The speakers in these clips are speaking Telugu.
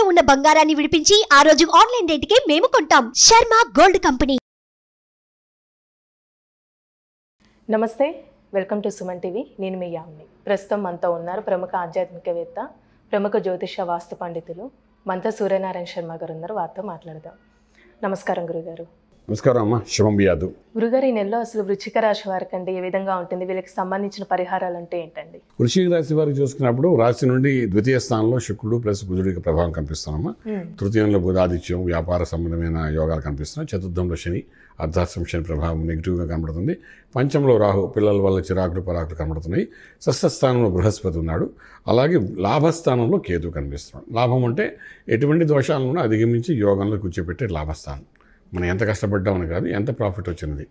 తాకట్టులో ఉన్న బంగారాన్ని విడిపించి ఆ రోజు ఆన్లైన్ కి మేము కొంటాం శర్మ గోల్డ్ కంపెనీ నమస్తే వెల్కమ్ టు సుమన్ టీవీ నేను మీ యామ్ని ప్రస్తుతం మనతో ఉన్నారు ప్రముఖ ఆధ్యాత్మికవేత్త ప్రముఖ జ్యోతిష వాస్తు పండితులు మంత సూర్యనారాయణ శర్మ గారు ఉన్నారు వారితో మాట్లాడదాం నమస్కారం గురుగారు నమస్కారం అమ్మ శుభం యాదవ్ గురుగారు ఈ నెలలో అసలు వృచ్చిక రాశి వారికి అండి ఏ విధంగా ఉంటుంది వీళ్ళకి సంబంధించిన పరిహారాలు అంటే ఏంటండి వృషిక రాశి వారికి చూసుకున్నప్పుడు రాశి నుండి ద్వితీయ స్థానంలో శుక్రుడు ప్లస్ బుధుడికి ప్రభావం కనిపిస్తున్నామా తృతీయంలో బుధాదిత్యం వ్యాపార సంబంధమైన యోగాలు కనిపిస్తున్నాయి చతుర్థంలో శని అర్ధాశ్రమ శని ప్రభావం నెగిటివ్గా కనబడుతుంది పంచంలో రాహు పిల్లల వల్ల చిరాకులు పరాకులు కనబడుతున్నాయి స్థానంలో బృహస్పతి ఉన్నాడు అలాగే లాభస్థానంలో కేతు కనిపిస్తున్నాడు లాభం అంటే ఎటువంటి దోషాలను అధిగమించి యోగంలో కూర్చోపెట్టే లాభస్థానం మనం ఎంత కష్టపడ్డామని కాదు ఎంత ప్రాఫిట్ వచ్చినది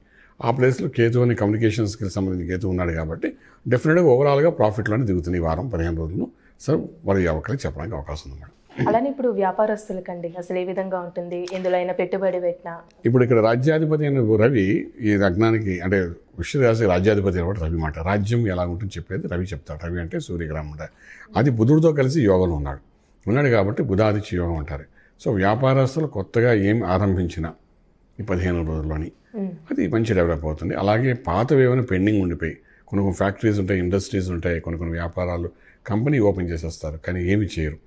ఆ ప్లేస్లో కేతు అని కమ్యూనికేషన్ స్కిల్స్ సంబంధించిన కేతు ఉన్నాడు కాబట్టి డెఫినెట్గా ఓవరాల్గా ప్రాఫిట్లోనే దిగుతున్నాయి వారం పదిహేను రోజులు సార్ వారి యువకులకి చెప్పడానికి అవకాశం ఉంది మేడం అలానే ఇప్పుడు వ్యాపారస్తులకండి అసలు ఏ విధంగా ఉంటుంది ఎందులో అయినా పెట్టుబడి పెట్టినా ఇప్పుడు ఇక్కడ రాజ్యాధిపతి అయిన రవి ఈ రగ్నానికి అంటే వృష్ణరాశి రాజ్యాధిపతి అనమాట రవి మాట రాజ్యం ఎలా ఉంటుందో చెప్పేది రవి చెప్తాడు రవి అంటే సూర్యగ్రహం అంట అది బుధుడితో కలిసి యోగంలో ఉన్నాడు ఉన్నాడు కాబట్టి బుధాదిత్య యోగం అంటారు సో వ్యాపారస్తులు కొత్తగా ఏం ఆరంభించినా ఈ పదిహేను రోజుల్లోని అది మంచి డెవలప్ అవుతుంది అలాగే పాతవి ఏమైనా పెండింగ్ ఉండిపోయి కొన్ని కొన్ని ఫ్యాక్టరీస్ ఉంటాయి ఇండస్ట్రీస్ ఉంటాయి కొన్ని కొన్ని వ్యాపారాలు కంపెనీ ఓపెన్ చేసేస్తారు కానీ ఏమి చేయరు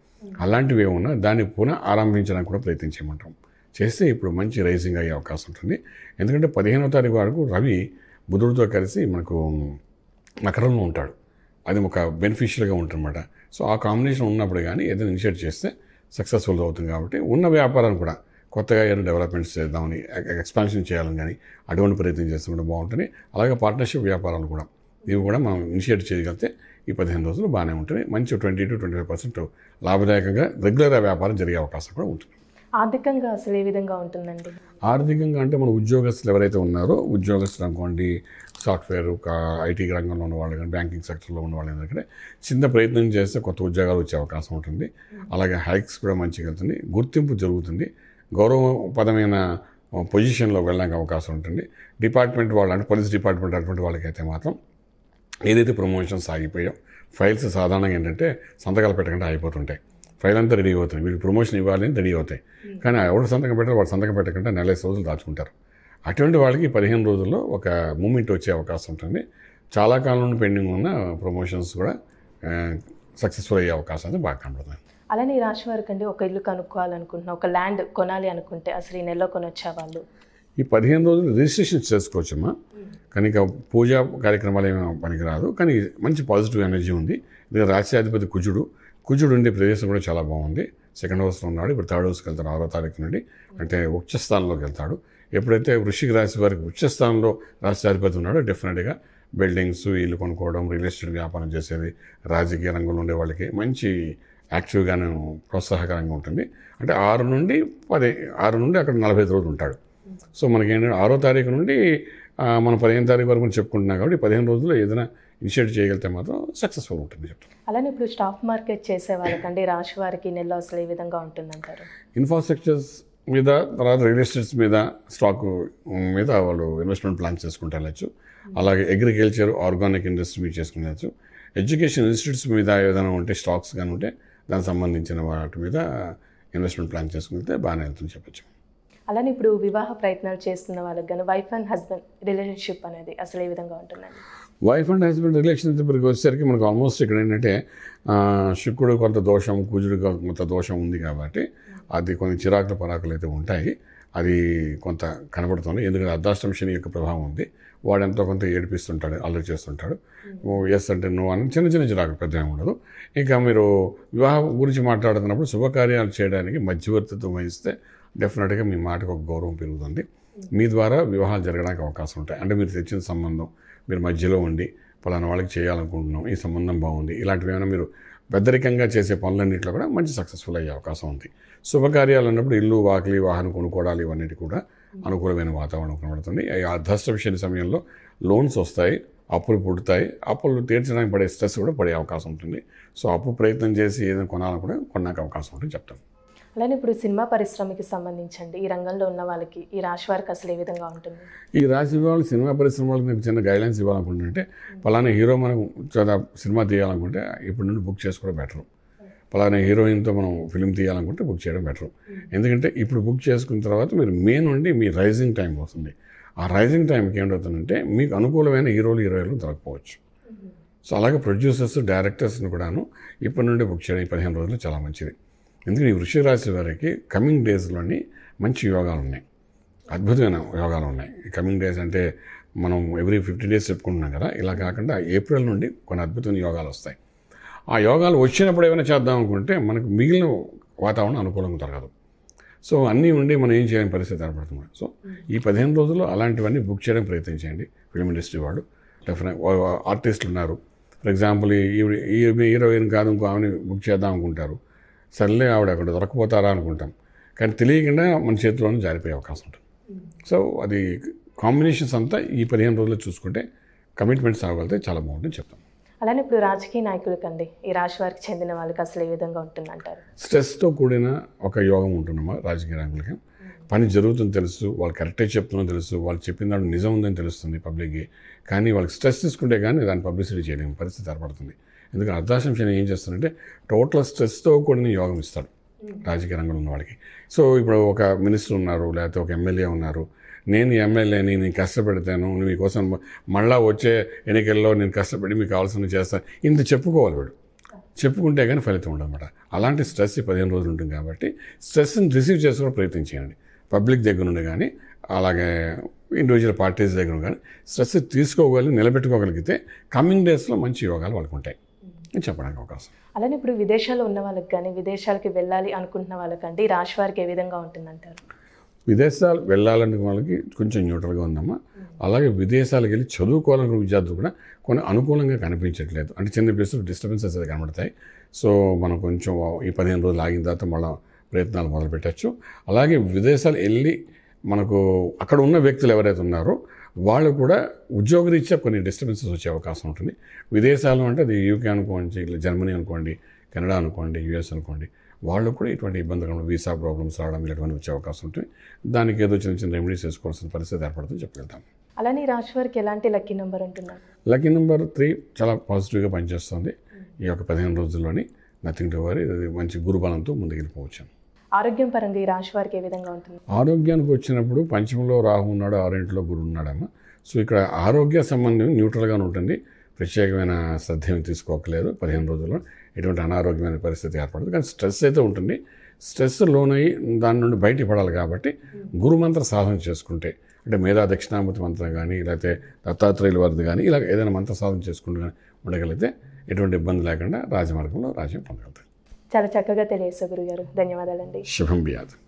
అలాంటివి ఏమున్నా దాన్ని పునః ఆరంభించడానికి కూడా ప్రయత్నం చేస్తే ఇప్పుడు మంచి రైజింగ్ అయ్యే అవకాశం ఉంటుంది ఎందుకంటే పదిహేనో తారీఖు వరకు రవి బుధుడితో కలిసి మనకు మకరంలో ఉంటాడు అది ఒక బెనిఫిషియల్గా ఉంటుందన్నమాట సో ఆ కాంబినేషన్ ఉన్నప్పుడు కానీ ఏదైనా ఇనిషియేట్ చేస్తే సక్సెస్ఫుల్ అవుతుంది కాబట్టి ఉన్న వ్యాపారాన్ని కూడా కొత్తగా ఏదైనా డెవలప్మెంట్స్ చేద్దామని ఎక్స్పాన్షన్ చేయాలని కానీ అటువంటి ప్రయత్నం చేస్తుంటే బాగుంటుంది అలాగే పార్ట్నర్షిప్ వ్యాపారాలు కూడా ఇవి కూడా మనం ఇనిషియేట్ చేయగలిగితే ఈ పదిహేను రోజులు బాగానే ఉంటుంది మంచి twenty to twenty five percent లాభదాయకంగా రెగ్యులర్గా వ్యాపారం జరిగే అవకాశం కూడా ఉంటుంది ఆర్థికంగా అసలు ఏ విధంగా ఉంటుందండి ఆర్థికంగా అంటే మన ఉద్యోగస్తులు ఎవరైతే ఉన్నారో ఉద్యోగస్తులు అనుకోండి సాఫ్ట్వేర్ ఐటీ రంగంలో ఉన్న వాళ్ళు కానీ బ్యాంకింగ్ సెక్టర్లో ఉన్న వాళ్ళు ఏంటంటే చిన్న ప్రయత్నం చేస్తే కొత్త ఉద్యోగాలు వచ్చే అవకాశం ఉంటుంది అలాగే హైక్స్ కూడా మంచిగా వెళ్తుంది గుర్తింపు జరుగుతుంది గౌరవపదమైన పొజిషన్లో వెళ్ళడానికి అవకాశం ఉంటుంది డిపార్ట్మెంట్ వాళ్ళు అంటే పోలీస్ డిపార్ట్మెంట్ అటువంటి వాళ్ళకైతే మాత్రం ఏదైతే ప్రమోషన్స్ ఆగిపోయాం ఫైల్స్ సాధారణంగా ఏంటంటే సంతకాలు పెట్టకుండా ఆగిపోతుంటాయి ఫైల్ అంతా రెడీ అవుతుంది వీళ్ళు ప్రమోషన్ ఇవ్వాలి రెడీ అవుతాయి hmm. కానీ ఎవరు సంతకం పెట్టారు వాళ్ళు సంతకం పెట్టకుండా నెల రోజులు దాచుకుంటారు అటువంటి వాళ్ళకి పదిహేను రోజుల్లో ఒక మూమెంట్ వచ్చే అవకాశం ఉంటుంది చాలా కాలం పెండింగ్ ఉన్న ప్రమోషన్స్ కూడా సక్సెస్ఫుల్ అయ్యే అవకాశం అయితే బాగా కనబడుతుంది అలానే ఈ రాశి వారికి అండి ఒక ఇల్లు కనుక్కోవాలనుకుంటున్నా ఒక ల్యాండ్ కొనాలి అనుకుంటే అసలు ఈ నెలలో కొనొచ్చే వాళ్ళు ఈ పదిహేను రోజులు రిజిస్ట్రేషన్ చేసుకోవచ్చమ్మా కానీ ఇక పూజా కార్యక్రమాలు ఏమైనా పనికిరాదు కానీ మంచి పాజిటివ్ ఎనర్జీ ఉంది ఇంకా రాష్ట్రాధిపతి కుజుడు కుజుడు ఉండే ప్రదేశం కూడా చాలా బాగుంది సెకండ్ హౌస్లో ఉన్నాడు ఇప్పుడు థర్డ్ హౌస్కి వెళ్తాడు ఆరో తారీఖు నుండి అంటే ఉచ్చస్థానంలోకి వెళ్తాడు ఎప్పుడైతే వృషిక రాశి వారికి ఉచ్చస్థానంలో రాష్ట్రాధిపతి ఉన్నాడో డెఫినెట్గా బిల్డింగ్స్ ఇల్లు కొనుక్కోవడం రియల్ ఎస్టేట్ వ్యాపారం చేసేది రాజకీయ రంగంలో ఉండే వాళ్ళకి మంచి యాక్టివ్గానే ప్రోత్సాహకరంగా ఉంటుంది అంటే ఆరు నుండి పది ఆరు నుండి అక్కడ నలభై ఐదు రోజులు ఉంటాడు సో మనకి ఏంటంటే ఆరో తారీఖు నుండి మనం పదిహేను తారీఖు వరకు చెప్పుకుంటున్నాం కాబట్టి పదిహేను రోజుల్లో ఏదైనా ఇనిషియేట్ చేయగలితే మాత్రం సక్సెస్ఫుల్ ఉంటుంది చెప్తాను అలానే ఇప్పుడు స్టాక్ మార్కెట్ చేసే వాళ్ళకండి రాశి వారికి నెల అసలు ఏ విధంగా ఉంటుందంటారు ఇన్ఫ్రాస్ట్రక్చర్స్ మీద తర్వాత రియల్ ఎస్టేట్స్ మీద స్టాక్ మీద వాళ్ళు ఇన్వెస్ట్మెంట్ ప్లాన్ చేసుకుంటూ వెళ్ళచ్చు అలాగే అగ్రికల్చర్ ఆర్గానిక్ ఇండస్ట్రీ మీద చేసుకుని వెళ్ళచ్చు ఎడ్యుకేషన్ ఇన్స్టిట్యూట్స్ మీద ఏదైనా ఉంటే స్టాక్స్ కానీ ఉంటే దానికి సంబంధించిన వాటి మీద ఇన్వెస్ట్మెంట్ ప్లాన్ చేసుకుంటే బాగానే వెళ్తుంది చెప్పచ్చు అలానే ఇప్పుడు వివాహ ప్రయత్నాలు చేస్తున్న వాళ్ళకి కానీ వైఫ్ అండ్ హస్బెండ్ రిలేషన్షిప్ అనేది అసలు ఏ విధంగా ఉంటుందండి వైఫ్ అండ్ హస్బెండ్ ఇప్పటికి వచ్చేసరికి మనకు ఆల్మోస్ట్ ఇక్కడ ఏంటంటే శుక్రుడు కొంత దోషం కూజుడు కొంత దోషం ఉంది కాబట్టి అది కొన్ని చిరాకుల పరాకులు అయితే ఉంటాయి అది కొంత కనబడుతుంది ఎందుకంటే అర్ధాష్టమ శని యొక్క ప్రభావం ఉంది వాడు ఎంతో కొంత ఏడిపిస్తుంటాడు అల్లరి చేస్తుంటాడు ఎస్ అంటే నువ్వు అని చిన్న చిన్న చిరాకు పెద్ద ఉండదు ఇంకా మీరు వివాహం గురించి మాట్లాడుతున్నప్పుడు శుభకార్యాలు చేయడానికి మధ్యవర్తిత్వం వహిస్తే డెఫినెట్గా మీ మాటకు ఒక గౌరవం పెరుగుతుంది మీ ద్వారా వివాహాలు జరగడానికి అవకాశం ఉంటాయి అంటే మీరు తెచ్చిన సంబంధం మీరు మధ్యలో ఉండి పలానా వాళ్ళకి చేయాలనుకుంటున్నాం ఈ సంబంధం బాగుంది ఇలాంటివి ఏమైనా మీరు పెద్దరికంగా చేసే పనులన్నింటిలో కూడా మంచి సక్సెస్ఫుల్ అయ్యే అవకాశం ఉంది శుభకార్యాలు అన్నప్పుడు ఇల్లు వాకిలి వాహనం కొనుక్కోవడాలు ఇవన్నీ కూడా అనుకూలమైన వాతావరణం కనబడుతుంది అధష్టవిషయ సమయంలో లోన్స్ వస్తాయి అప్పులు పుడతాయి అప్పులు తీర్చడానికి పడే స్ట్రెస్ కూడా పడే అవకాశం ఉంటుంది సో అప్పు ప్రయత్నం చేసి ఏదైనా కూడా కొనడానికి అవకాశం ఉంటుంది చెప్తాం అలానే ఇప్పుడు సినిమా పరిశ్రమకి సంబంధించండి ఈ రంగంలో ఉన్న వాళ్ళకి ఈ రాశి వారికి అసలు ఏ విధంగా ఉంటుంది ఈ రాశి వాళ్ళు సినిమా పరిశ్రమ వాళ్ళకి చిన్న గైడ్లైన్స్ ఇవ్వాలనుకుంటుంటే పలానా హీరో మనం సినిమా తీయాలనుకుంటే ఇప్పటి నుండి బుక్ చేసుకోవడం బెటర్ పలానా హీరోయిన్తో మనం ఫిలిం తీయాలనుకుంటే బుక్ చేయడం బెటర్ ఎందుకంటే ఇప్పుడు బుక్ చేసుకున్న తర్వాత మీరు మే నుండి మీ రైజింగ్ టైం వస్తుంది ఆ రైజింగ్ టైంకి ఏమిటవుతుందంటే మీకు అనుకూలమైన హీరోలు హీరోయిన్లు దొరకపోవచ్చు సో అలాగే ప్రొడ్యూసర్స్ డైరెక్టర్స్ని కూడాను ఇప్పటి నుండి బుక్ చేయడం పదిహేను రోజులు చాలా మంచిది ఎందుకంటే ఈ వృషభ రాశి వారికి కమింగ్ డేస్లోని మంచి యోగాలు ఉన్నాయి అద్భుతమైన యోగాలు ఉన్నాయి ఈ కమింగ్ డేస్ అంటే మనం ఎవ్రీ ఫిఫ్టీ డేస్ చెప్పుకుంటున్నాం కదా ఇలా కాకుండా ఏప్రిల్ నుండి కొన్ని అద్భుతమైన యోగాలు వస్తాయి ఆ యోగాలు వచ్చినప్పుడు ఏమైనా చేద్దాం అనుకుంటే మనకు మిగిలిన వాతావరణం అనుకూలంగా జరగదు సో అన్నీ ఉండి మనం ఏం చేయాలని పరిస్థితి ఏర్పడుతుంది సో ఈ పదిహేను రోజుల్లో అలాంటివన్నీ బుక్ చేయడానికి ప్రయత్నించండి ఫిల్మ్ ఇండస్ట్రీ వాడు డెఫినెట్ ఆర్టిస్టులు ఉన్నారు ఫర్ ఎగ్జాంపుల్ ఈ హీరోయిన్ కాదు ఇంకో ఆమెని బుక్ చేద్దాం అనుకుంటారు సర్లే ఆవిడ అక్కడ దొరకపోతారా అనుకుంటాం కానీ తెలియకుండా మన చేతిలోనే జారిపోయే అవకాశం ఉంటుంది సో అది కాంబినేషన్స్ అంతా ఈ పదిహేను రోజుల్లో చూసుకుంటే కమిట్మెంట్స్ అవగలితే చాలా బాగుంటుంది చెప్తాం అలానే ఇప్పుడు రాజకీయ నాయకులకు అండి ఈ రాశి వారికి చెందిన వాళ్ళకి అసలు ఏ విధంగా ఉంటుందంటారు స్ట్రెస్తో కూడిన ఒక యోగం ఉంటుందమ్మా రాజకీయ నాయకులకి పని జరుగుతుందని తెలుసు వాళ్ళు కరెక్టే చెప్తున్నా తెలుసు వాళ్ళు చెప్పిన దాడు నిజం ఉందని తెలుస్తుంది పబ్లిక్కి కానీ వాళ్ళకి స్ట్రెస్ తీసుకుంటే కానీ దాన్ని పబ్లిసిటీ చేయలేని పరిస్థితి ఏర్పడుతుంది ఎందుకంటే అర్ధాశం శని ఏం చేస్తారంటే టోటల్ స్ట్రెస్తో కూడిన యోగం ఇస్తాడు hmm. రాజకీయ రంగంలో ఉన్న వాళ్ళకి సో ఇప్పుడు ఒక మినిస్టర్ ఉన్నారు లేకపోతే ఒక ఎమ్మెల్యే ఉన్నారు నేను ఎమ్మెల్యేని నేను కష్టపెడతాను మీకోసం మళ్ళా వచ్చే ఎన్నికల్లో నేను కష్టపడి మీకు కావాల్సిన చేస్తాను ఇంత చెప్పుకోవాలి వాడు చెప్పుకుంటే కానీ ఫలితం ఉండదన్నమాట అలాంటి స్ట్రెస్ పదిహేను రోజులు ఉంటుంది కాబట్టి స్ట్రెస్ని రిసీవ్ చేసుకోవడం ప్రయత్నం చేయండి పబ్లిక్ దగ్గర నుండి కానీ అలాగే ఇండివిజువల్ పార్టీస్ దగ్గర కానీ స్ట్రెస్ తీసుకోగలిగి నిలబెట్టుకోగలిగితే కమింగ్ డేస్లో మంచి యోగాలు వాళ్ళకు ఉంటాయి చెప్పడానికి అవకాశం అలానే ఇప్పుడు విదేశాల్లో ఉన్న వాళ్ళకి కానీ విదేశాలకి వెళ్ళాలి అనుకుంటున్న వాళ్ళకండి రాశి వారికి ఏ విధంగా ఉంటుందంటారు విదేశాలు వెళ్ళాలని వాళ్ళకి కొంచెం న్యూట్రల్గా ఉందమ్మా అలాగే విదేశాలకు వెళ్ళి చదువుకోవాలనుకున్న విద్యార్థులు కూడా కొన్ని అనుకూలంగా కనిపించట్లేదు అంటే చిన్న ప్లేసులు డిస్టర్బెన్సెస్ అది కనబడతాయి సో మనం కొంచెం ఈ పదిహేను రోజులు ఆగిన తర్వాత మళ్ళీ ప్రయత్నాలు మొదలుపెట్టచ్చు అలాగే విదేశాలు వెళ్ళి మనకు అక్కడ ఉన్న వ్యక్తులు ఎవరైతే ఉన్నారో వాళ్ళు కూడా ఉద్యోగరీత్యా కొన్ని డిస్టర్బెన్సెస్ వచ్చే అవకాశం ఉంటుంది విదేశాలు అంటే అది యూకే అనుకోండి జర్మనీ అనుకోండి కెనడా అనుకోండి యూఎస్ అనుకోండి వాళ్ళు కూడా ఎటువంటి ఇబ్బందులు వీసా ప్రాబ్లమ్స్ రావడం ఇలాంటివన్నీ వచ్చే అవకాశం ఉంటుంది దానికి ఏదో చిన్న చిన్న రెమెడీస్ చేసుకోవాల్సిన పరిస్థితి ఏర్పడుతుందని చెప్పగలుగుతాం అలానే రాశి వారికి ఎలాంటి లక్కీ నెంబర్ అంటున్నారు లక్కీ నెంబర్ త్రీ చాలా పాజిటివ్గా పనిచేస్తుంది ఈ యొక్క పదిహేను రోజుల్లోని నథింగ్ టు వారి మంచి గురుబలంతో ముందుకెళ్ళిపోవచ్చు ఆరోగ్యం పరంగా ఈ రాశి వారికి ఏ విధంగా ఉంటుంది ఆరోగ్యానికి వచ్చినప్పుడు పంచమంలో రాహు ఉన్నాడు ఆరింటిలో గురువు ఉన్నాడమ్మా సో ఇక్కడ ఆరోగ్య సంబంధం న్యూట్రల్గానే ఉంటుంది ప్రత్యేకమైన శ్రద్ధ తీసుకోకలేదు పదిహేను రోజుల్లో ఎటువంటి అనారోగ్యమైన పరిస్థితి ఏర్పడదు కానీ స్ట్రెస్ అయితే ఉంటుంది స్ట్రెస్ లోనై దాని నుండి బయటికి పడాలి కాబట్టి గురుమంత్ర సాధన చేసుకుంటే అంటే మేధా దక్షిణామూర్తి మంత్రం కానీ లేకపోతే దత్తాత్రేయుల వారిది కానీ ఇలా ఏదైనా మంత్ర సాధన చేసుకుంటూ కానీ ఉండగలిగితే ఎటువంటి ఇబ్బంది లేకుండా రాజమార్గంలో రాజ్యం పొందగలుగుతారు చాలా చక్కగా తెలియదు గురుగారు ధన్యవాదాలండి శుభం బియాదు